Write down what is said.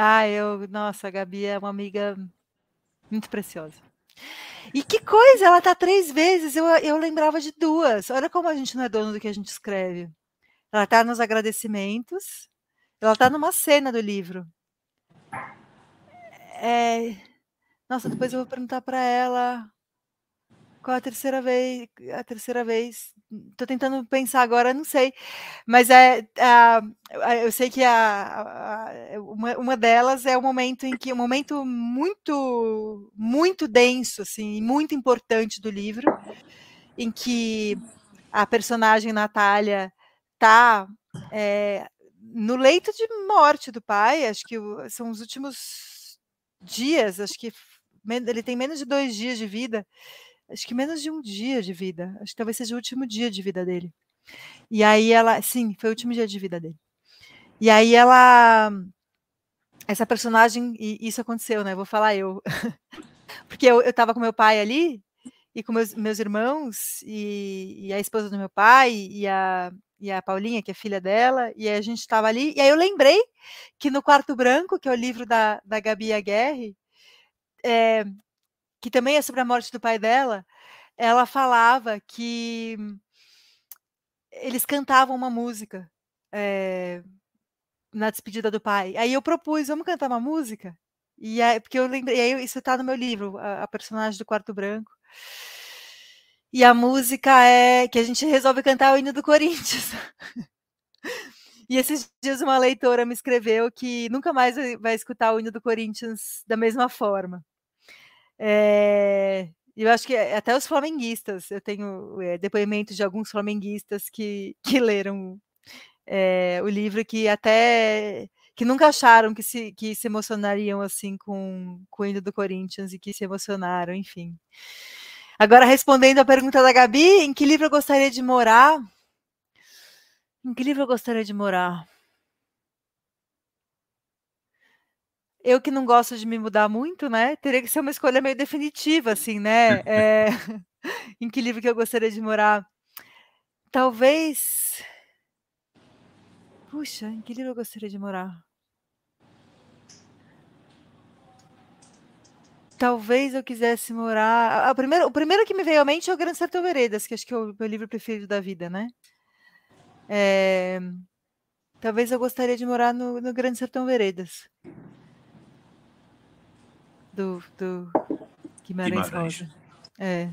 Ah, eu, nossa, a Gabi é uma amiga muito preciosa. E que coisa, ela tá três vezes, eu, eu lembrava de duas. Olha como a gente não é dono do que a gente escreve. Ela tá nos agradecimentos, ela tá numa cena do livro. É... Nossa, depois eu vou perguntar para ela qual a terceira vez? A terceira vez. Tô tentando pensar agora, não sei. Mas é, eu sei que a, a, uma, uma delas é o momento em que um momento muito muito denso assim, e muito importante do livro, em que a personagem Natália tá é, no leito de morte do pai, acho que são os últimos dias, acho que ele tem menos de dois dias de vida, acho que menos de um dia de vida. Acho que talvez seja o último dia de vida dele. E aí ela, sim, foi o último dia de vida dele. E aí ela, essa personagem, e isso aconteceu, né? Vou falar eu. Porque eu, eu tava com meu pai ali, e com meus, meus irmãos, e, e a esposa do meu pai, e a, e a Paulinha, que é filha dela, e a gente estava ali. E aí eu lembrei que no Quarto Branco, que é o livro da, da Gabi Aguerre, é, que também é sobre a morte do pai dela, ela falava que eles cantavam uma música é, na despedida do pai. Aí eu propus, vamos cantar uma música? E aí, porque eu lembrei, aí isso está no meu livro, a, a personagem do Quarto Branco. E a música é que a gente resolve cantar o hino do Corinthians. E esses dias uma leitora me escreveu que nunca mais vai escutar o hino do Corinthians da mesma forma. É, eu acho que é, até os flamenguistas, eu tenho é, depoimentos de alguns flamenguistas que, que leram é, o livro que até que nunca acharam que se, que se emocionariam assim com, com o hino do Corinthians e que se emocionaram, enfim. Agora, respondendo à pergunta da Gabi, em que livro eu gostaria de morar? Em que livro eu gostaria de morar? eu que não gosto de me mudar muito, né? Teria que ser uma escolha meio definitiva, assim, né? É... em que livro que eu gostaria de morar? Talvez. Puxa, em que livro eu gostaria de morar? Talvez eu quisesse morar. A primeira, o primeiro que me veio à mente é o Grande Sertão Veredas, que acho que é o meu livro preferido da vida, né? É... Talvez eu gostaria de morar no, no Grande Sertão Veredas do, do Guimarães, Guimarães. Rosa. É.